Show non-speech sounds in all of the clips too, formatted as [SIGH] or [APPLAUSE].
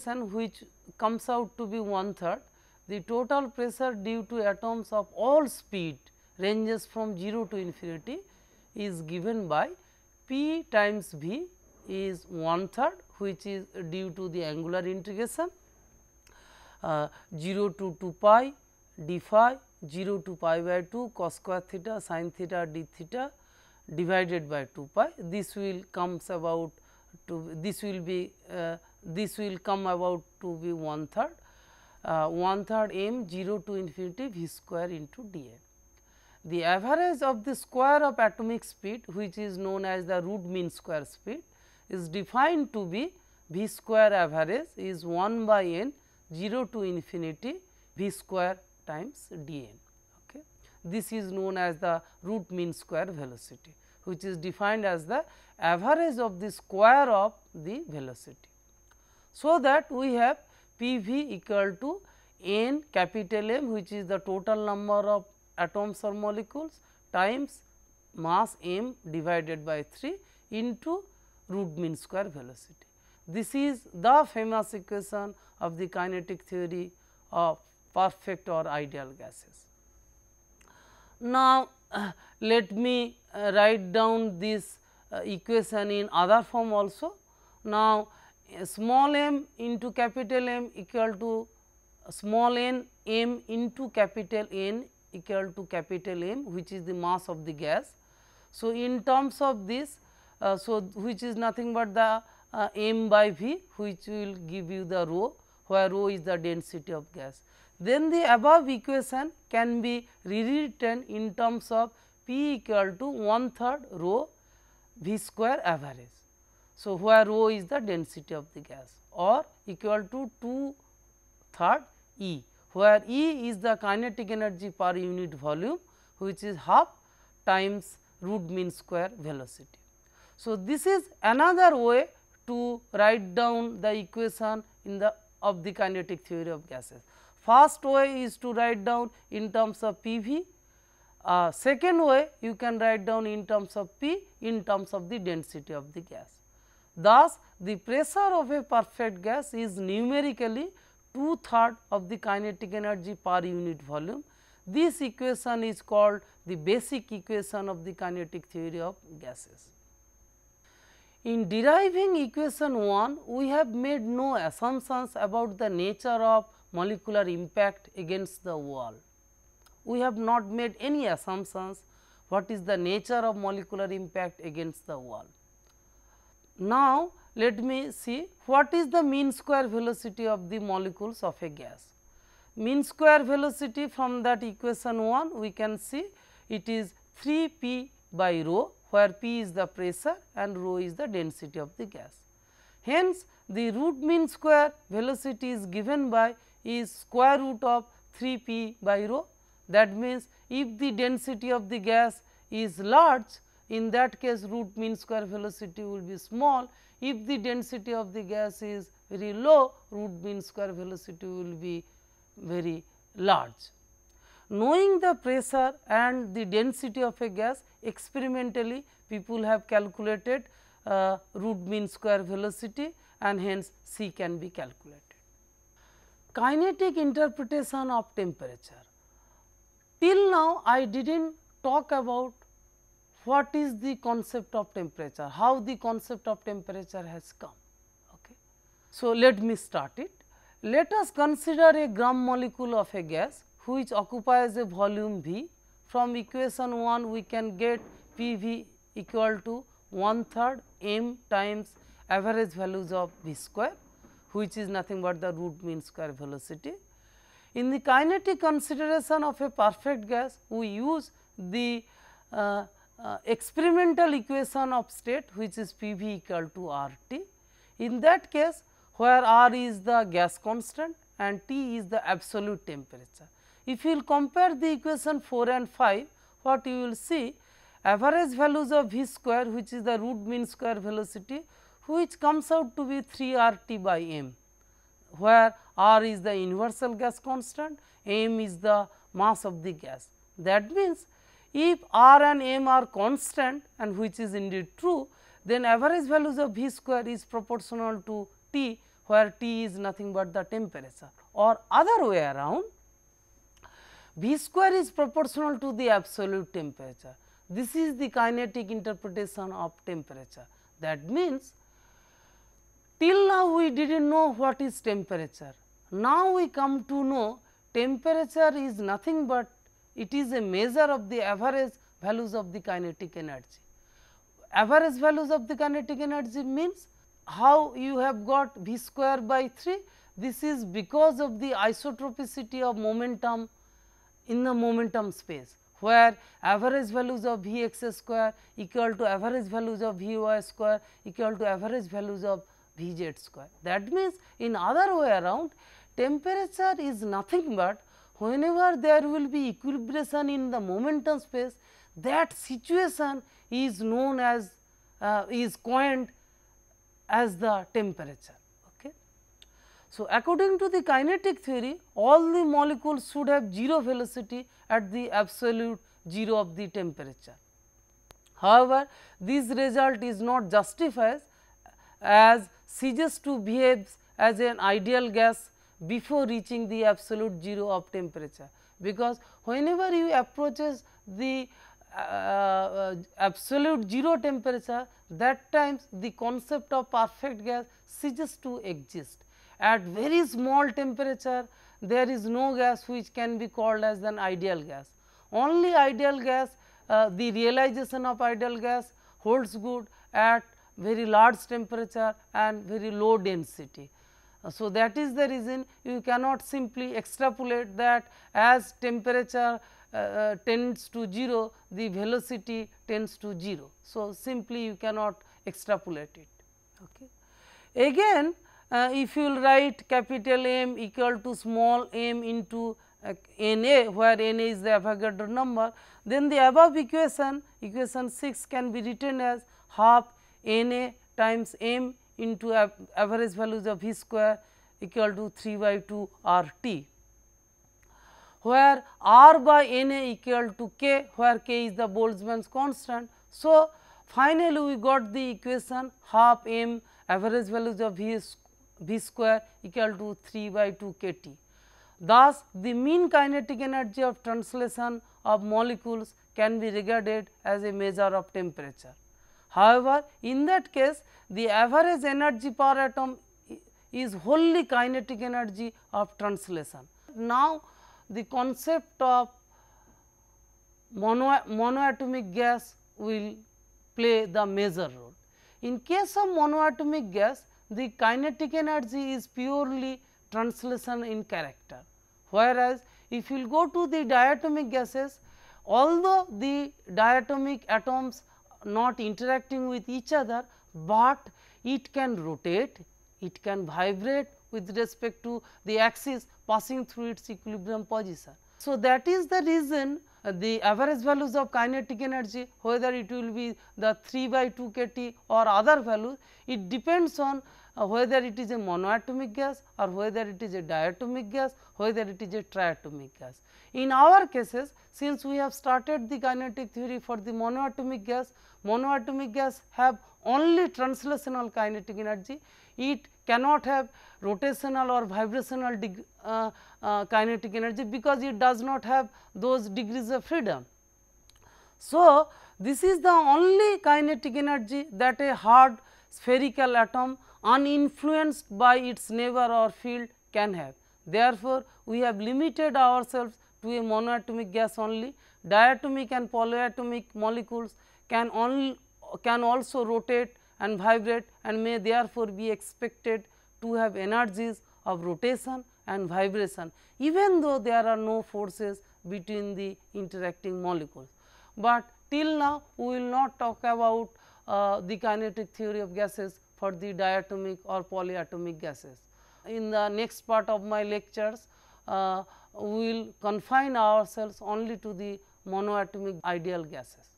concentration which comes out to be one third, the total pressure due to atoms of all speed ranges from 0 to infinity is given by P times V is one third which is due to the angular integration uh, 0 to 2 pi d phi 0 to pi by 2 cos square theta sin theta d theta divided by 2 pi this will comes about to this will be uh, this will come about to be one third, uh, one third m 0 to infinity v square into dn. The average of the square of atomic speed which is known as the root mean square speed is defined to be v square average is 1 by n 0 to infinity v square times d n. Okay. This is known as the root mean square velocity which is defined as the average of the square of the velocity. So, that we have P v equal to n capital M which is the total number of atoms or molecules times mass m divided by 3 into root mean square velocity. This is the famous equation of the kinetic theory of perfect or ideal gases. Now, [CLEARS THROAT] let me uh, write down this uh, equation in other form also. Now, small m into capital M equal to small n m into capital N equal to capital M which is the mass of the gas. So, in terms of this uh, so which is nothing but the uh, m by v which will give you the rho where rho is the density of gas. Then the above equation can be rewritten in terms of p equal to one third rho v square average. So, where rho is the density of the gas or equal to 2 third E, where E is the kinetic energy per unit volume which is half times root mean square velocity. So, this is another way to write down the equation in the of the kinetic theory of gases. First way is to write down in terms of P v, uh, second way you can write down in terms of P in terms of the density of the gas. Thus, the pressure of a perfect gas is numerically two third of the kinetic energy per unit volume. This equation is called the basic equation of the kinetic theory of gases. In deriving equation 1, we have made no assumptions about the nature of molecular impact against the wall. We have not made any assumptions what is the nature of molecular impact against the wall. Now, let me see what is the mean square velocity of the molecules of a gas. Mean square velocity from that equation 1 we can see it is 3 p by rho where p is the pressure and rho is the density of the gas. Hence, the root mean square velocity is given by is square root of 3 p by rho that means, if the density of the gas is large in that case root mean square velocity will be small. If the density of the gas is very low, root mean square velocity will be very large. Knowing the pressure and the density of a gas experimentally people have calculated uh, root mean square velocity and hence C can be calculated. Kinetic interpretation of temperature. Till now I did not talk about what is the concept of temperature, how the concept of temperature has come. Okay. So, let me start it. Let us consider a gram molecule of a gas which occupies a volume V. From equation 1 we can get P V equal to one third m times average values of V square which is nothing but the root mean square velocity. In the kinetic consideration of a perfect gas, we use the uh, uh, experimental equation of state which is PV equal to RT. In that case where R is the gas constant and T is the absolute temperature. If you will compare the equation 4 and 5 what you will see average values of V square which is the root mean square velocity which comes out to be 3 R T by m where R is the universal gas constant, m is the mass of the gas. That means, if r and m are constant and which is indeed true, then average values of v square is proportional to t where t is nothing but the temperature or other way around v square is proportional to the absolute temperature. This is the kinetic interpretation of temperature. That means, till now we did not know what is temperature. Now, we come to know temperature is nothing but it is a measure of the average values of the kinetic energy. Average values of the kinetic energy means how you have got v square by 3. This is because of the isotropicity of momentum in the momentum space where average values of v x square equal to average values of v y square equal to average values of v z square. That means, in other way around temperature is nothing but whenever there will be equilibration in the momentum space that situation is known as uh, is coined as the temperature. Okay. So, according to the kinetic theory all the molecules should have 0 velocity at the absolute 0 of the temperature. However, this result is not justified as suggests to behave as an ideal gas before reaching the absolute zero of temperature because whenever you approaches the uh, uh, absolute zero temperature that times the concept of perfect gas ceases to exist. At very small temperature there is no gas which can be called as an ideal gas. Only ideal gas uh, the realization of ideal gas holds good at very large temperature and very low density. Uh, so, that is the reason you cannot simply extrapolate that as temperature uh, uh, tends to 0, the velocity tends to 0. So, simply you cannot extrapolate it. Okay. Again, uh, if you will write capital M equal to small m into uh, n a where n a is the Avogadro number, then the above equation, equation 6 can be written as half n a times m into average values of v square equal to 3 by 2 r t where r by n a equal to k where k is the Boltzmann's constant. So, finally, we got the equation half m average values of v, v square equal to 3 by 2 k t. Thus, the mean kinetic energy of translation of molecules can be regarded as a measure of temperature. However, in that case the average energy per atom is wholly kinetic energy of translation. Now, the concept of mono monoatomic gas will play the major role. In case of monoatomic gas, the kinetic energy is purely translation in character, whereas if you go to the diatomic gases, although the diatomic atoms not interacting with each other, but it can rotate, it can vibrate with respect to the axis passing through its equilibrium position. So, that is the reason uh, the average values of kinetic energy whether it will be the 3 by 2 k T or other values it depends on uh, whether it is a monoatomic gas or whether it is a diatomic gas whether it is a triatomic gas. In our cases since we have started the kinetic theory for the monoatomic gas monoatomic gas have only translational kinetic energy, it cannot have rotational or vibrational uh, uh, kinetic energy because it does not have those degrees of freedom. So, this is the only kinetic energy that a hard spherical atom uninfluenced by its neighbor or field can have. Therefore, we have limited ourselves to a monoatomic gas only, diatomic and polyatomic molecules can only can also rotate and vibrate and may therefore be expected to have energies of rotation and vibration even though there are no forces between the interacting molecules. But till now we will not talk about uh, the kinetic theory of gases for the diatomic or polyatomic gases. In the next part of my lectures uh, we will confine ourselves only to the monoatomic ideal gases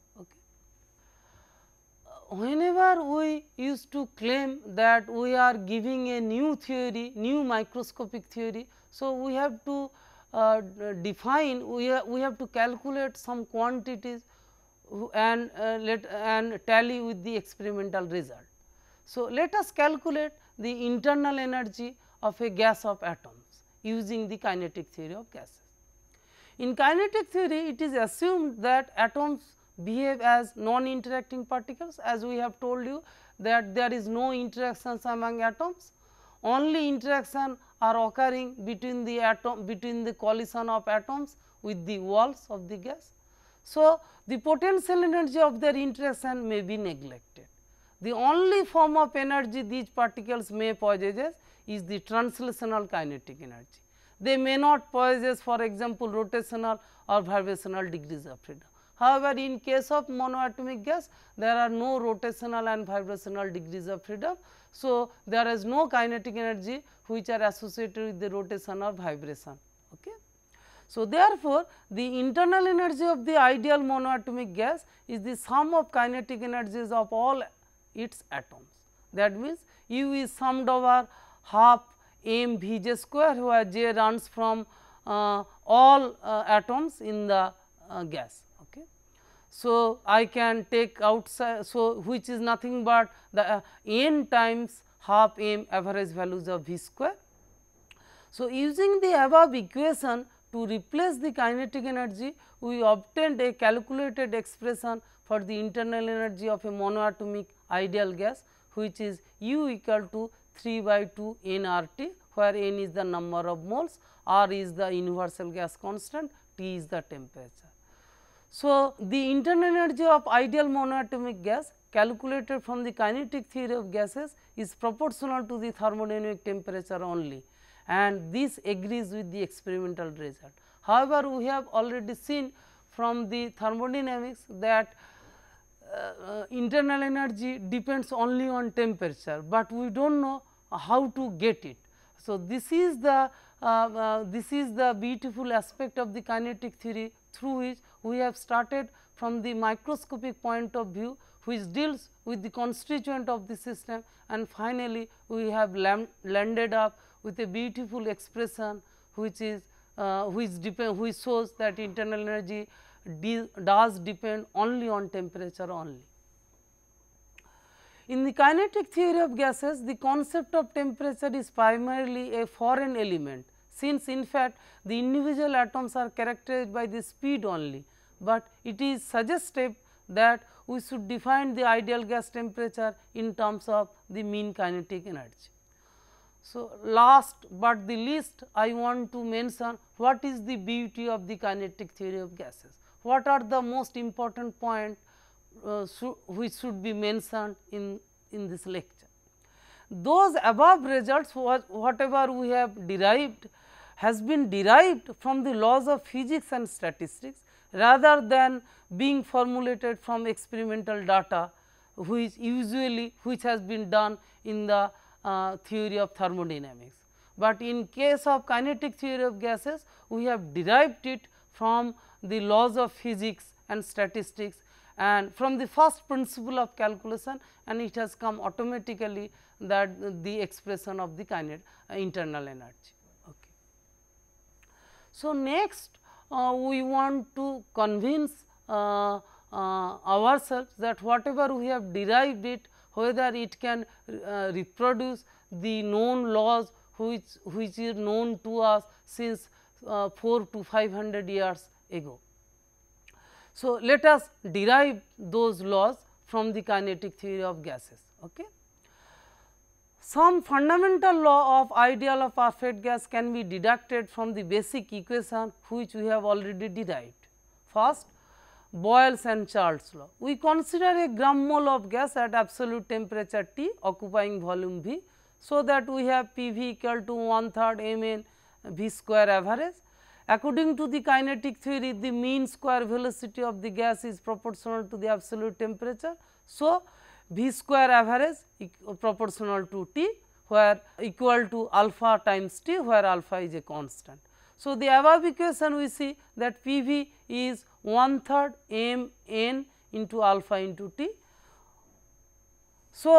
whenever we used to claim that we are giving a new theory, new microscopic theory. So, we have to uh, define, we, ha we have to calculate some quantities and uh, let and tally with the experimental result. So, let us calculate the internal energy of a gas of atoms using the kinetic theory of gases. In kinetic theory, it is assumed that atoms behave as non-interacting particles as we have told you that there is no interactions among atoms. Only interaction are occurring between the atom between the collision of atoms with the walls of the gas. So, the potential energy of their interaction may be neglected. The only form of energy these particles may possess is the translational kinetic energy. They may not possess for example, rotational or vibrational degrees of freedom. However, in case of monoatomic gas, there are no rotational and vibrational degrees of freedom. So, there is no kinetic energy which are associated with the rotation or vibration. Okay. So, therefore, the internal energy of the ideal monoatomic gas is the sum of kinetic energies of all its atoms. That means, U is summed over half m v j square where j runs from uh, all uh, atoms in the uh, gas. So, I can take outside, so which is nothing but the uh, n times half m average values of v square. So, using the above equation to replace the kinetic energy, we obtained a calculated expression for the internal energy of a monoatomic ideal gas which is u equal to 3 by 2 n r t where n is the number of moles, r is the universal gas constant, t is the temperature. So, the internal energy of ideal monoatomic gas calculated from the kinetic theory of gases is proportional to the thermodynamic temperature only and this agrees with the experimental result. However, we have already seen from the thermodynamics that uh, internal energy depends only on temperature, but we do not know how to get it. So, this is the uh, uh, this is the beautiful aspect of the kinetic theory through which we have started from the microscopic point of view which deals with the constituent of the system and finally, we have landed up with a beautiful expression which is uh, which depend which shows that internal energy de does depend only on temperature only. In the kinetic theory of gases, the concept of temperature is primarily a foreign element since in fact the individual atoms are characterized by the speed only, but it is suggestive that we should define the ideal gas temperature in terms of the mean kinetic energy. So, last but the least I want to mention what is the beauty of the kinetic theory of gases, what are the most important point uh, which should be mentioned in, in this lecture. Those above results was whatever we have derived has been derived from the laws of physics and statistics rather than being formulated from experimental data which usually which has been done in the uh, theory of thermodynamics. But in case of kinetic theory of gases we have derived it from the laws of physics and statistics and from the first principle of calculation and it has come automatically that the expression of the kinetic uh, internal energy. So, next uh, we want to convince uh, uh, ourselves that whatever we have derived it whether it can uh, reproduce the known laws which, which is known to us since uh, 4 to 500 years ago. So, let us derive those laws from the kinetic theory of gases. Okay some fundamental law of ideal of perfect gas can be deducted from the basic equation which we have already derived. First Boyle's and Charles law. We consider a gram mole of gas at absolute temperature T occupying volume V. So, that we have P V equal to one third m n V square average. According to the kinetic theory the mean square velocity of the gas is proportional to the absolute temperature. So, v square average proportional to t where equal to alpha times t where alpha is a constant. So, the above equation we see that P v is one third m n into alpha into t. So,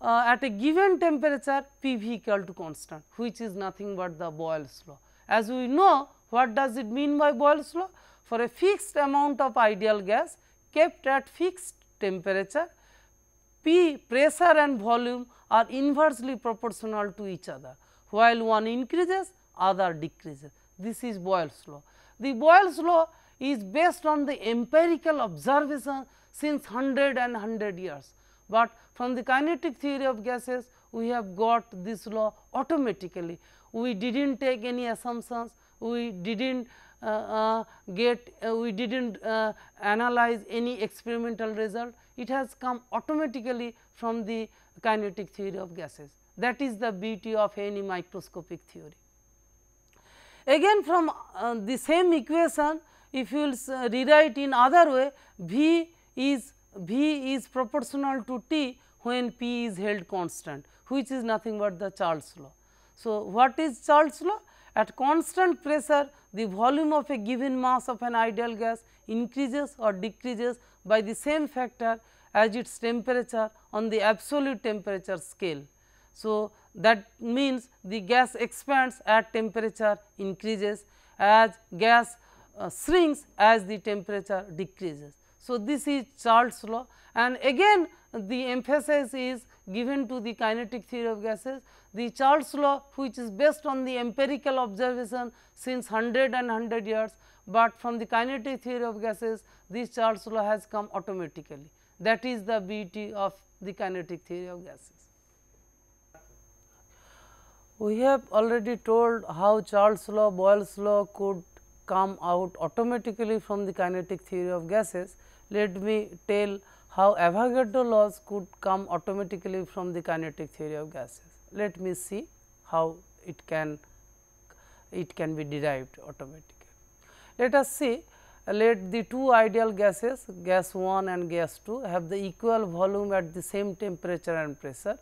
uh, at a given temperature P v equal to constant which is nothing but the Boyle's law. As we know what does it mean by Boyle's law? For a fixed amount of ideal gas kept at fixed temperature P pressure and volume are inversely proportional to each other while one increases other decreases. This is Boyle's law. The Boyle's law is based on the empirical observation since 100 and 100 years, but from the kinetic theory of gases we have got this law automatically. We did not take any assumptions, we did not uh, uh, get uh, we did not analyze any experimental result, it has come automatically from the kinetic theory of gases. That is the beauty of any microscopic theory. Again from uh, the same equation, if you will rewrite in other way, V is V is proportional to T when P is held constant, which is nothing but the Charles law. So, what is Charles law? At constant pressure, the volume of a given mass of an ideal gas increases or decreases by the same factor as its temperature on the absolute temperature scale. So, that means the gas expands at temperature increases as gas uh, shrinks as the temperature decreases. So, this is Charles law and again the emphasis is given to the kinetic theory of gases. The Charles law which is based on the empirical observation since 100 and 100 years, but from the kinetic theory of gases this Charles law has come automatically that is the beauty of the kinetic theory of gases. We have already told how Charles law, Boyle's law could come out automatically from the kinetic theory of gases. Let me tell how Avogadro laws could come automatically from the kinetic theory of gases. Let me see how it can it can be derived automatically. Let us see let the two ideal gases gas 1 and gas 2 have the equal volume at the same temperature and pressure.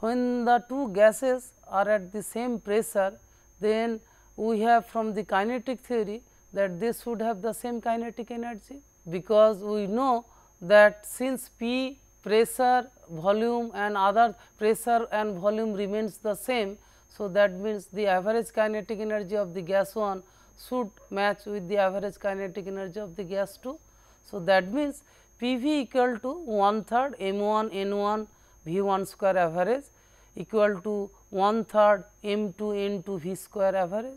When the two gases are at the same pressure then we have from the kinetic theory that this would have the same kinetic energy because we know that since P pressure, volume and other pressure and volume remains the same. So, that means the average kinetic energy of the gas 1 should match with the average kinetic energy of the gas 2. So, that means P v equal to 1 third m 1 n 1 v 1 square average equal to 1 third m 2 n 2 v square average.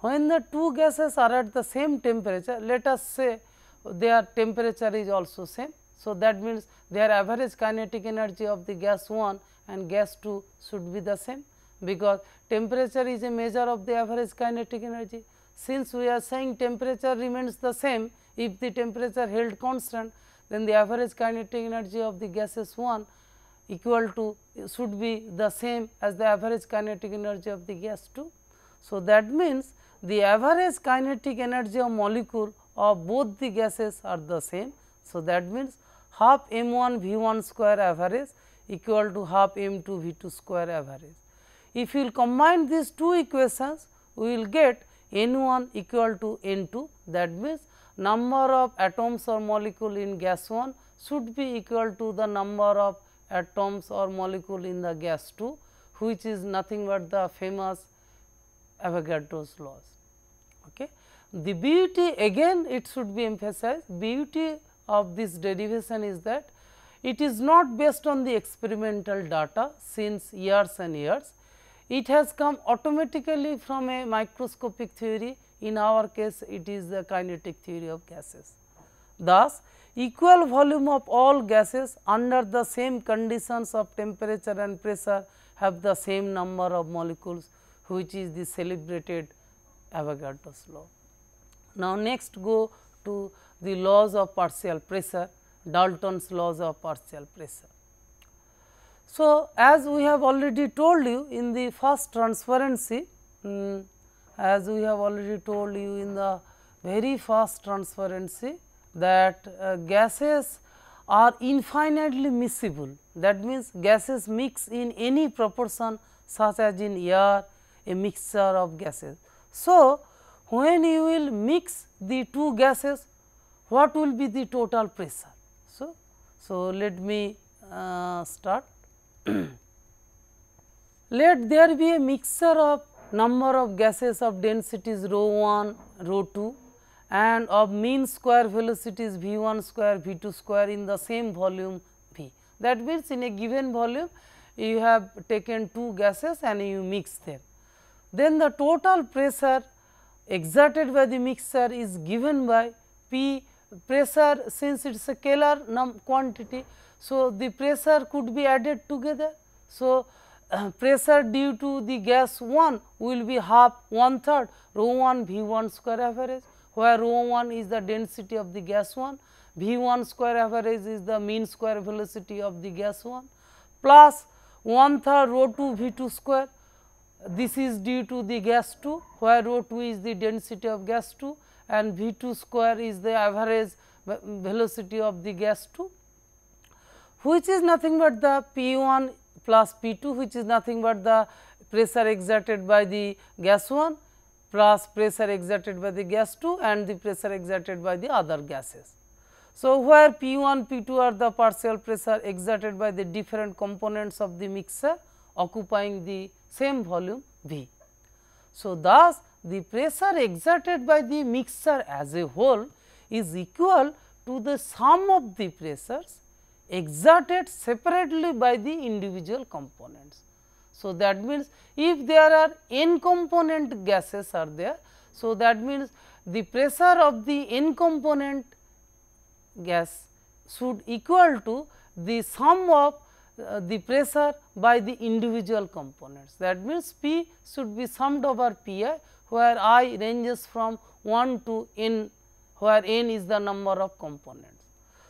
When the two gases are at the same temperature, let us say their temperature is also same. So, that means their average kinetic energy of the gas 1 and gas 2 should be the same because temperature is a measure of the average kinetic energy. Since we are saying temperature remains the same if the temperature held constant then the average kinetic energy of the gases 1 equal to should be the same as the average kinetic energy of the gas 2. So, that means the average kinetic energy of molecule of both the gases are the same. So, that means half m 1 v 1 square average equal to half m 2 v 2 square average. If you will combine these two equations, we will get n 1 equal to n 2 that means, number of atoms or molecule in gas 1 should be equal to the number of atoms or molecule in the gas 2 which is nothing but the famous Avogadro's laws. The beauty again it should be emphasized beauty of this derivation is that it is not based on the experimental data since years and years. It has come automatically from a microscopic theory in our case it is the kinetic theory of gases. Thus, equal volume of all gases under the same conditions of temperature and pressure have the same number of molecules which is the celebrated Avogadro's law. Now, next go to the laws of partial pressure, Dalton's laws of partial pressure. So, as we have already told you in the first transparency, um, as we have already told you in the very first transparency that uh, gases are infinitely miscible. That means, gases mix in any proportion such as in air a mixture of gases. So, when you will mix the two gases, what will be the total pressure? So, so let me uh, start. [CLEARS THROAT] let there be a mixture of number of gases of densities rho 1, rho 2 and of mean square velocities v 1 square, v 2 square in the same volume v. That means, in a given volume you have taken two gases and you mix them. Then the total pressure exerted by the mixture is given by P pressure since it is a scalar num quantity. So, the pressure could be added together. So, uh, pressure due to the gas 1 will be half one third rho 1 V 1 square average, where rho 1 is the density of the gas 1, V 1 square average is the mean square velocity of the gas 1 plus one third rho 2 V 2 square this is due to the gas 2 where rho 2 is the density of gas 2 and V 2 square is the average velocity of the gas 2 which is nothing but the P 1 plus P 2 which is nothing but the pressure exerted by the gas 1 plus pressure exerted by the gas 2 and the pressure exerted by the other gases. So, where P 1 P 2 are the partial pressure exerted by the different components of the mixer occupying the same volume V. So, thus the pressure exerted by the mixer as a whole is equal to the sum of the pressures exerted separately by the individual components. So, that means, if there are n component gases are there, so that means the pressure of the n component gas should equal to the sum of uh, the pressure by the individual components. That means, P should be summed over P i where i ranges from 1 to n where n is the number of components.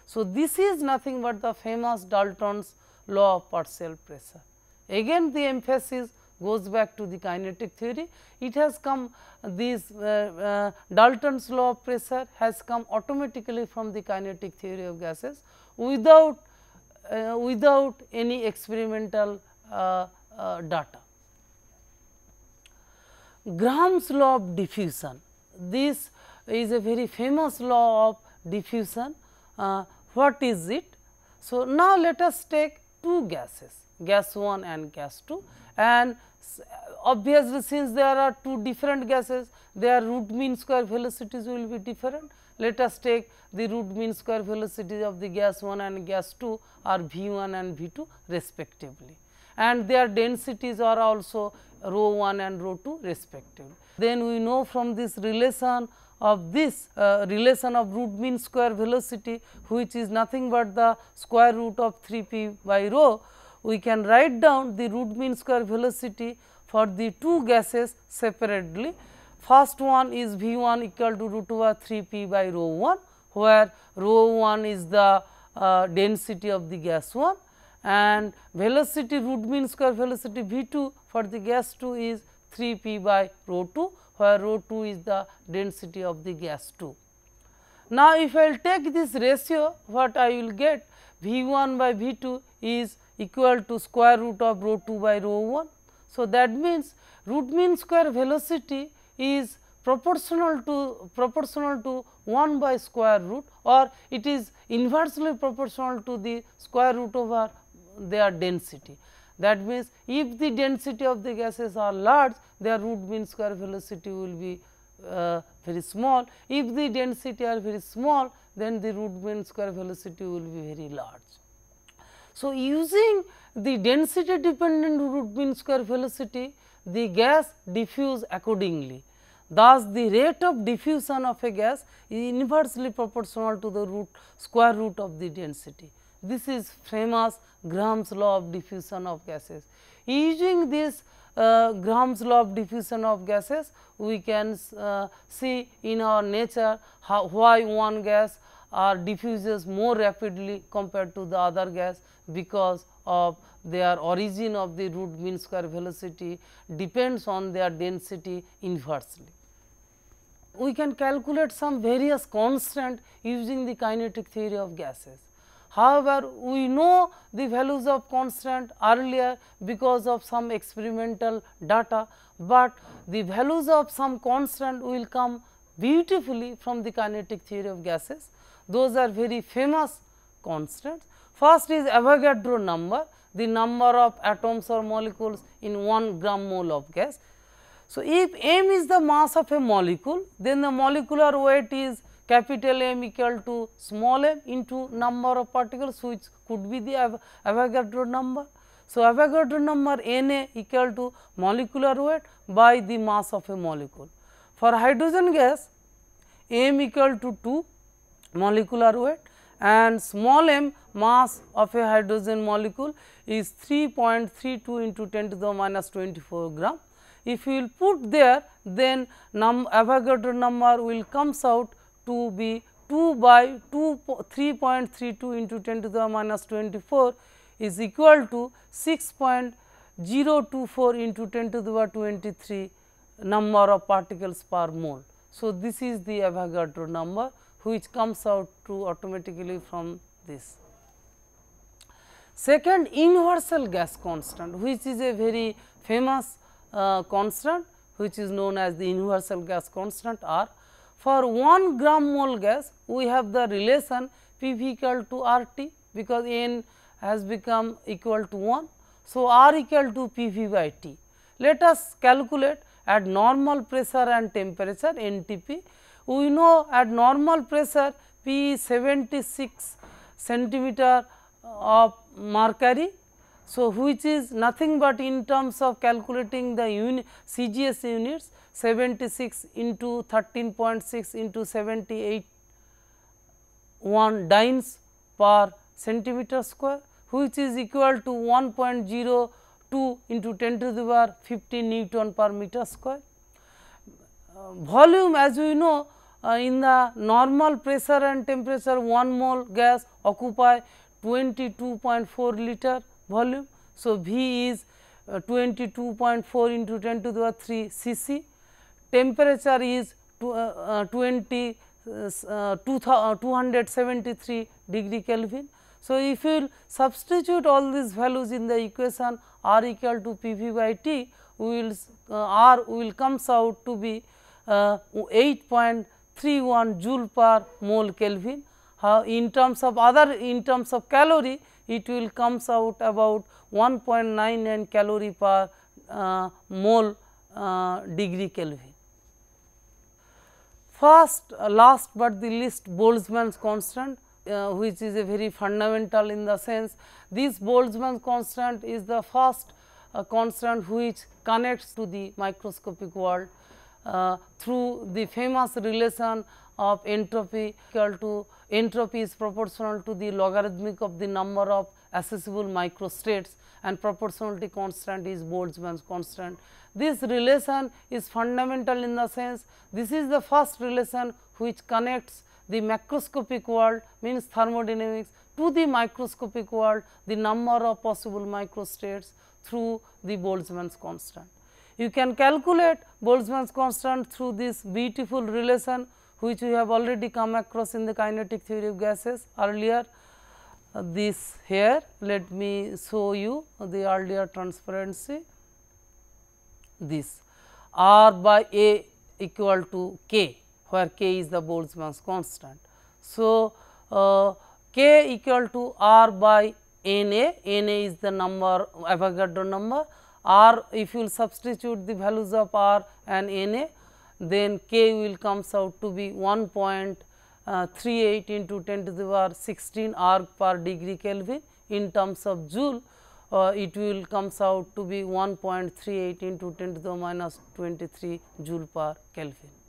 So, this is nothing but the famous Dalton's law of partial pressure. Again the emphasis goes back to the kinetic theory. It has come this uh, uh, Dalton's law of pressure has come automatically from the kinetic theory of gases without uh, without any experimental uh, uh, data. Graham's law of diffusion, this is a very famous law of diffusion. Uh, what is it? So, now let us take two gases, gas 1 and gas 2 and obviously, since there are two different gases, their root mean square velocities will be different. Let us take the root mean square velocities of the gas 1 and gas 2 are V 1 and V 2 respectively and their densities are also rho 1 and rho 2 respectively. Then we know from this relation of this uh, relation of root mean square velocity which is nothing but the square root of 3 p by rho, we can write down the root mean square velocity for the two gases separately First one is V 1 equal to root over 3 p by rho 1, where rho 1 is the uh, density of the gas 1 and velocity root mean square velocity V 2 for the gas 2 is 3 p by rho 2, where rho 2 is the density of the gas 2. Now, if I will take this ratio, what I will get V 1 by V 2 is equal to square root of rho 2 by rho 1. So, that means root mean square velocity is proportional to proportional to 1 by square root or it is inversely proportional to the square root over their density. That means, if the density of the gases are large, their root mean square velocity will be uh, very small. If the density are very small, then the root mean square velocity will be very large. So, using the density dependent root mean square velocity, the gas diffuse accordingly. Thus, the rate of diffusion of a gas is inversely proportional to the root square root of the density. This is famous Graham's law of diffusion of gases. Using this uh, Graham's law of diffusion of gases, we can uh, see in our nature how, why one gas are uh, diffuses more rapidly compared to the other gas because of their origin of the root mean square velocity depends on their density inversely we can calculate some various constant using the kinetic theory of gases. However, we know the values of constant earlier because of some experimental data, but the values of some constant will come beautifully from the kinetic theory of gases. Those are very famous constants. First is Avogadro number, the number of atoms or molecules in 1 gram mole of gas. So, if m is the mass of a molecule, then the molecular weight is capital M equal to small m into number of particles which could be the Avogadro number. So, Avogadro number N A equal to molecular weight by the mass of a molecule. For hydrogen gas m equal to 2 molecular weight and small m mass of a hydrogen molecule is 3.32 into 10 to the minus 24 gram if you will put there then num Avogadro number will comes out to be 2 by 2 3.32 into 10 to the minus 24 is equal to 6.024 into 10 to the power 23 number of particles per mole. So, this is the Avogadro number which comes out to automatically from this. Second universal gas constant which is a very famous uh, constant which is known as the universal gas constant R, for 1 gram mole gas we have the relation P v equal to R T because N has become equal to 1. So, R equal to P v by T. Let us calculate at normal pressure and temperature NTP. We know at normal pressure P 76 centimeter of mercury so, which is nothing but in terms of calculating the uni CGS units 76 into 13.6 into 78 1 dynes per centimeter square which is equal to 1.02 into 10 to the power 15 Newton per meter square. Uh, volume as we know uh, in the normal pressure and temperature 1 mole gas occupy 22.4 liter volume. So, V is 22.4 uh, into 10 to the power 3 cc, temperature is to, uh, uh, 20 uh, 273 degree Kelvin. So, if you substitute all these values in the equation r equal to P v by T, we will r will comes out to be 8.31 joule per mole Kelvin. How in terms of other in terms of calorie, it will comes out about 1.99 calorie per uh, mole uh, degree Kelvin. First uh, last but the least Boltzmann's constant uh, which is a very fundamental in the sense this Boltzmann constant is the first uh, constant which connects to the microscopic world uh, through the famous relation of entropy equal to entropy is proportional to the logarithmic of the number of accessible microstates and proportionality constant is Boltzmann's constant. This relation is fundamental in the sense this is the first relation which connects the macroscopic world means thermodynamics to the microscopic world the number of possible microstates through the Boltzmann's constant. You can calculate Boltzmann's constant through this beautiful relation which we have already come across in the kinetic theory of gases earlier uh, this here let me show you the earlier transparency this r by a equal to k where k is the Boltzmann's constant. So, uh, k equal to r by n a, n a is the number Avogadro number r if you will substitute the values of r and n a then k will comes out to be 1.38 uh, into 10 to the power 16 arc per degree Kelvin in terms of joule uh, it will comes out to be 1.38 into 10 to the minus 23 joule per Kelvin.